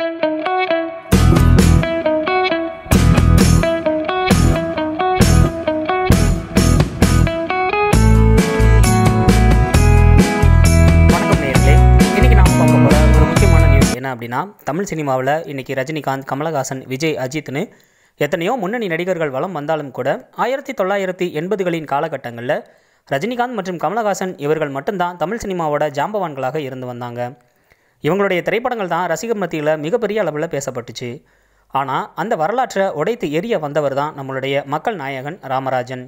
என்ன அப்படின்னா தமிழ் சினிமாவில் இன்றைக்கி ரஜினிகாந்த் கமலஹாசன் விஜய் அஜித்னு எத்தனையோ முன்னணி நடிகர்கள் வளம் வந்தாலும் கூட ஆயிரத்தி தொள்ளாயிரத்தி எண்பதுகளின் காலகட்டங்களில் ரஜினிகாந்த் மற்றும் கமலஹாசன் இவர்கள் மட்டும்தான் தமிழ் சினிமாவோட ஜாம்பவான்களாக இருந்து வந்தாங்க இவங்களுடைய திரைப்படங்கள் தான் ரசிகர் மத்தியில் மிகப்பெரிய அளவில் பேசப்பட்டுச்சு ஆனால் அந்த வரலாற்றை உடைத்து எரிய வந்தவர் தான் நம்மளுடைய மக்கள் நாயகன் ராமராஜன்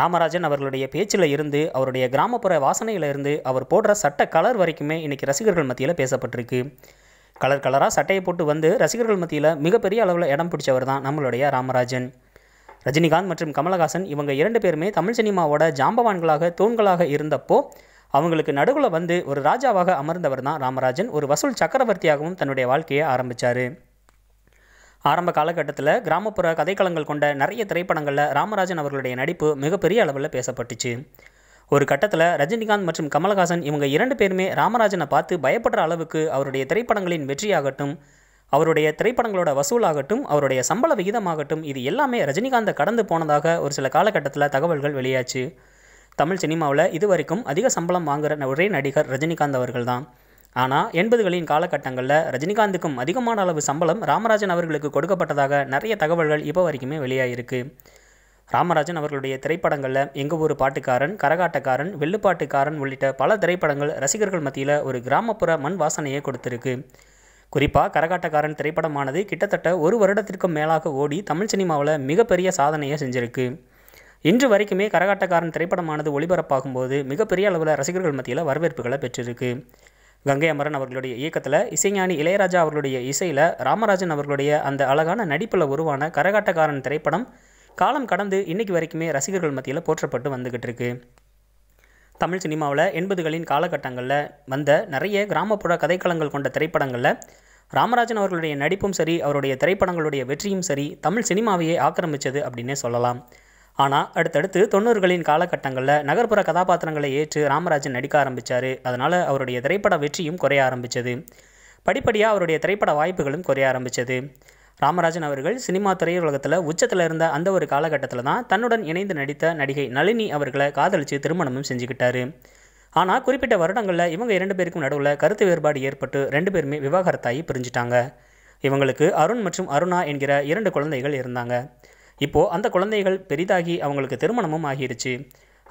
ராமராஜன் அவர்களுடைய பேச்சில் இருந்து அவருடைய கிராமப்புற வாசனையில் இருந்து அவர் போடுற சட்ட கலர் வரைக்குமே இன்றைக்கி ரசிகர்கள் மத்தியில் பேசப்பட்டிருக்கு கலர் கலராக சட்டையை போட்டு வந்து ரசிகர்கள் மத்தியில் மிகப்பெரிய அளவில் இடம் பிடிச்சவர் தான் நம்மளுடைய ராமராஜன் ரஜினிகாந்த் மற்றும் கமலஹாசன் இவங்க இரண்டு பேருமே தமிழ் சினிமாவோட ஜாம்பவான்களாக தூண்களாக இருந்தப்போ அவங்களுக்கு நடுவில் வந்து ஒரு ராஜாவாக அமர்ந்தவர் தான் ராமராஜன் ஒரு வசூல் சக்கரவர்த்தியாகவும் தன்னுடைய வாழ்க்கையை ஆரம்பித்தார் ஆரம்ப காலகட்டத்தில் கிராமப்புற கதைக்களங்கள் கொண்ட நிறைய திரைப்படங்களில் ராமராஜன் அவர்களுடைய நடிப்பு மிகப்பெரிய அளவில் பேசப்பட்டுச்சு ஒரு கட்டத்தில் ரஜினிகாந்த் மற்றும் கமலஹாசன் இவங்க இரண்டு பேருமே ராமராஜனை பார்த்து பயப்படுற அளவுக்கு அவருடைய திரைப்படங்களின் வெற்றியாகட்டும் அவருடைய திரைப்படங்களோட வசூலாகட்டும் அவருடைய சம்பள விகிதமாகட்டும் இது எல்லாமே ரஜினிகாந்தை கடந்து போனதாக ஒரு சில காலகட்டத்தில் தகவல்கள் வெளியாச்சு தமிழ் சினிமாவில் இது வரைக்கும் அதிக சம்பளம் வாங்குகிற ஒரே நடிகர் ரஜினிகாந்த் அவர்கள் தான் ஆனால் எண்பதுகளின் காலகட்டங்களில் ரஜினிகாந்துக்கும் அதிகமான அளவு சம்பளம் ராமராஜன் அவர்களுக்கு கொடுக்கப்பட்டதாக நிறைய தகவல்கள் இப்போ வரைக்குமே வெளியாகிருக்கு ராமராஜன் அவர்களுடைய திரைப்படங்களில் எங்கள் ஊர் பாட்டுக்காரன் கரகாட்டக்காரன் வெள்ளுப்பாட்டுக்காரன் உள்ளிட்ட பல திரைப்படங்கள் ரசிகர்கள் மத்தியில் ஒரு கிராமப்புற மண் வாசனையை கொடுத்துருக்கு குறிப்பாக கரகாட்டக்காரன் திரைப்படமானது கிட்டத்தட்ட ஒரு வருடத்திற்கும் மேலாக ஓடி தமிழ் சினிமாவில் மிகப்பெரிய சாதனையை செஞ்சிருக்கு இன்று வரைக்குமே கரகாட்டக்காரன் திரைப்படமானது ஒளிபரப்பாகும் போது மிகப்பெரிய அளவில் ரசிகர்கள் மத்தியில் வரவேற்புகளை பெற்றிருக்கு கங்கை அமரன் அவர்களுடைய இயக்கத்தில் இசைஞானி இளையராஜா அவர்களுடைய இசையில் ராமராஜன் அவர்களுடைய அந்த அழகான நடிப்பில் உருவான கரகாட்டக்காரன் திரைப்படம் காலம் கடந்து இன்றைக்கு வரைக்குமே ரசிகர்கள் மத்தியில் போற்றப்பட்டு வந்துக்கிட்டு இருக்கு தமிழ் சினிமாவில் எண்பதுகளின் காலகட்டங்களில் வந்த நிறைய கிராமப்புற கதைக்களங்கள் கொண்ட திரைப்படங்களில் ராமராஜன் அவர்களுடைய நடிப்பும் சரி அவருடைய திரைப்படங்களுடைய வெற்றியும் சரி தமிழ் சினிமாவையே ஆக்கிரமித்தது அப்படின்னே சொல்லலாம் ஆனால் அடுத்தடுத்து தொண்ணூறுகளின் காலகட்டங்களில் நகர்ப்புற கதாபாத்திரங்களை ஏற்று ராமராஜன் நடிக்க ஆரம்பித்தார் அதனால் அவருடைய திரைப்பட வெற்றியும் குறைய ஆரம்பித்தது படிப்படியாக அவருடைய திரைப்பட வாய்ப்புகளும் குறைய ஆரம்பித்தது ராமராஜன் அவர்கள் சினிமா திரையுலகத்தில் உச்சத்தில் இருந்த அந்த ஒரு காலகட்டத்தில் தான் தன்னுடன் இணைந்து நடித்த நடிகை நளினி அவர்களை காதலித்து திருமணமும் செஞ்சுக்கிட்டாரு ஆனால் குறிப்பிட்ட வருடங்களில் இவங்க இரண்டு பேருக்கும் நடுவில் கருத்து வேறுபாடு ஏற்பட்டு ரெண்டு பேருமே விவாகரத்தாகி பிரிஞ்சிட்டாங்க இவங்களுக்கு அருண் மற்றும் அருணா என்கிற இரண்டு குழந்தைகள் இருந்தாங்க இப்போது அந்த குழந்தைகள் பெரிதாகி அவங்களுக்கு திருமணமும் ஆகிடுச்சு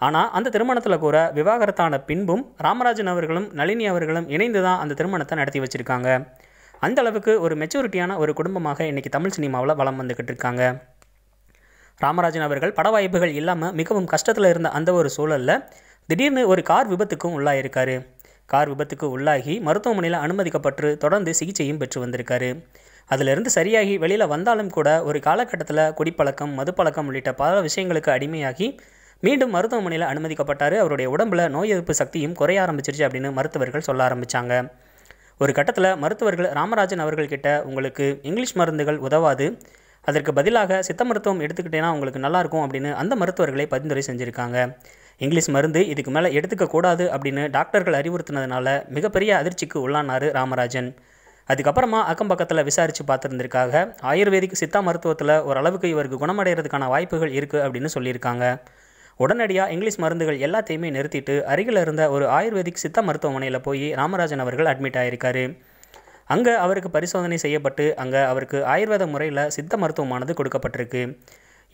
ஆனால் அந்த திருமணத்தில் கூட விவாகரத்தான பின்பும் ராமராஜன் அவர்களும் நளினி அவர்களும் இணைந்து தான் அந்த திருமணத்தை நடத்தி வச்சுருக்காங்க அந்த அளவுக்கு ஒரு மெச்சூரிட்டியான ஒரு குடும்பமாக இன்றைக்கி தமிழ் சினிமாவில் வளம் வந்துக்கிட்டு இருக்காங்க ராமராஜன் அவர்கள் பட வாய்ப்புகள் இல்லாமல் மிகவும் கஷ்டத்தில் இருந்த அந்த ஒரு சூழலில் திடீர்னு ஒரு கார் விபத்துக்கும் உள்ளாயிருக்காரு கார் விபத்துக்கு உள்ளாகி மருத்துவமனையில் அனுமதிக்கப்பட்டு தொடர்ந்து சிகிச்சையும் பெற்று வந்திருக்காரு அதிலிருந்து சரியாகி வெளியில் வந்தாலும் கூட ஒரு காலகட்டத்தில் குடிப்பழக்கம் மதுப்பழக்கம் உள்ளிட்ட பல விஷயங்களுக்கு அடிமையாகி மீண்டும் மருத்துவமனையில் அனுமதிக்கப்பட்டார் அவருடைய உடம்பில் நோய் எதிர்ப்பு சக்தியும் குறைய ஆரம்பிச்சிருச்சு அப்படின்னு மருத்துவர்கள் சொல்ல ஆரம்பித்தாங்க ஒரு கட்டத்தில் மருத்துவர்கள் ராமராஜன் அவர்கள்கிட்ட உங்களுக்கு இங்கிலீஷ் மருந்துகள் உதவாது அதற்கு பதிலாக சித்த மருத்துவம் எடுத்துக்கிட்டேன்னா உங்களுக்கு நல்லாயிருக்கும் அப்படின்னு அந்த மருத்துவர்களை பரிந்துரை செஞ்சுருக்காங்க இங்கிலீஷ் மருந்து இதுக்கு மேலே எடுத்துக்கக்கூடாது அப்படின்னு டாக்டர்கள் அறிவுறுத்தினதுனால மிகப்பெரிய அதிர்ச்சிக்கு உள்ளானார் ராமராஜன் அதுக்கப்புறமா அக்கம் பக்கத்தில் விசாரித்து பார்த்துருந்துருக்காங்க ஆயுர்வேதிக் சித்தா மருத்துவத்தில் ஓரளவுக்கு இவருக்கு குணமடைகிறதுக்கான வாய்ப்புகள் இருக்குது அப்படின்னு சொல்லியிருக்காங்க உடனடியாக இங்கிலீஷ் மருந்துகள் எல்லாத்தையுமே நிறுத்திட்டு அருகில் இருந்த ஒரு ஆயுர்வேதிக் சித்த மருத்துவமனையில் போய் ராமராஜன் அவர்கள் அட்மிட் ஆகியிருக்காரு அங்கே அவருக்கு பரிசோதனை செய்யப்பட்டு அங்கே அவருக்கு ஆயுர்வேத முறையில் சித்த மருத்துவமானது கொடுக்கப்பட்டிருக்கு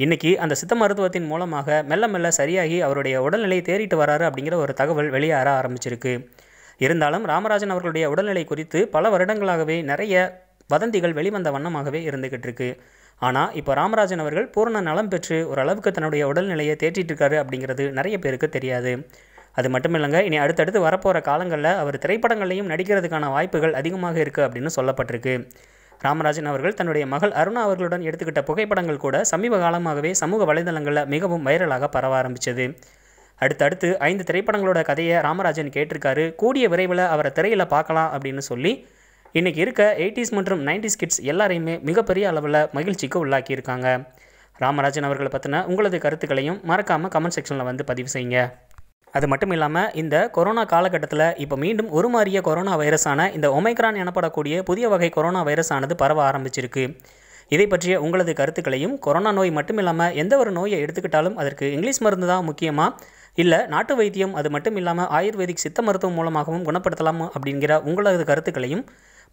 இன்றைக்கி அந்த சித்த மருத்துவத்தின் மூலமாக மெல்ல மெல்ல சரியாகி அவருடைய உடல்நிலை தேறிட்டு வராரு அப்படிங்கிற ஒரு தகவல் வெளியேற ஆரம்பிச்சிருக்கு இருந்தாலும் ராமராஜன் அவர்களுடைய உடல்நிலை குறித்து பல வருடங்களாகவே நிறைய வதந்திகள் வெளிவந்த வண்ணமாகவே இருந்துகிட்டு இருக்கு ஆனால் இப்போ ராமராஜன் அவர்கள் பூரண நலம் பெற்று ஓரளவுக்கு தன்னுடைய உடல்நிலையை தேற்றிட்டு இருக்காரு அப்படிங்கிறது நிறைய பேருக்கு தெரியாது அது மட்டும் இல்லைங்க இனி அடுத்தடுத்து வரப்போகிற காலங்களில் அவர் திரைப்படங்கள்லையும் நடிக்கிறதுக்கான வாய்ப்புகள் அதிகமாக இருக்குது அப்படின்னு சொல்லப்பட்டிருக்கு ராமராஜன் அவர்கள் தன்னுடைய மகள் அருணா அவர்களுடன் எடுத்துக்கிட்ட புகைப்படங்கள் கூட சமீப காலமாகவே சமூக வலைதளங்களில் மிகவும் வைரலாக பரவ ஆரம்பித்தது அடுத்தடுத்து ஐந்து திரைப்படங்களோட கதையை ராமராஜன் கேட்டிருக்காரு கூடிய விரைவில் அவரை திரையில் பார்க்கலாம் அப்படின்னு சொல்லி இன்றைக்கி இருக்க எயிட்டிஸ் மற்றும் நைன்டிஸ் கிட்ஸ் எல்லாரையுமே மிகப்பெரிய அளவில் மகிழ்ச்சிக்கு உள்ளாக்கியிருக்காங்க ராமராஜன் அவர்களை பற்றின உங்களது கருத்துக்களையும் மறக்காமல் கமெண்ட் செக்ஷனில் வந்து பதிவு செய்யுங்க அது மட்டும் இல்லாமல் இந்த கொரோனா காலகட்டத்தில் இப்போ மீண்டும் ஒரு மாறிய கொரோனா வைரஸான இந்த ஒமைக்ரான் எனப்படக்கூடிய புதிய வகை கொரோனா வைரஸானது பரவ ஆரம்பிச்சிருக்கு இதை பற்றிய உங்களது கருத்துக்களையும் கொரோனா நோய் மட்டும் இல்லாமல் எந்த ஒரு நோயை எடுத்துக்கிட்டாலும் அதற்கு இங்கிலீஷ் மருந்து தான் முக்கியமாக இல்லை நாட்டு வைத்தியம் அது மட்டும் இல்லாமல் ஆயுர்வேதிக் சித்த மருத்துவம் மூலமாகவும் குணப்படுத்தலாமா அப்படிங்கிற உங்களது கருத்துக்களையும்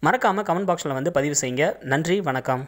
மறக்காமல் கமெண்ட் பாக்ஸில் வந்து பதிவு செய்யுங்க நன்றி வணக்கம்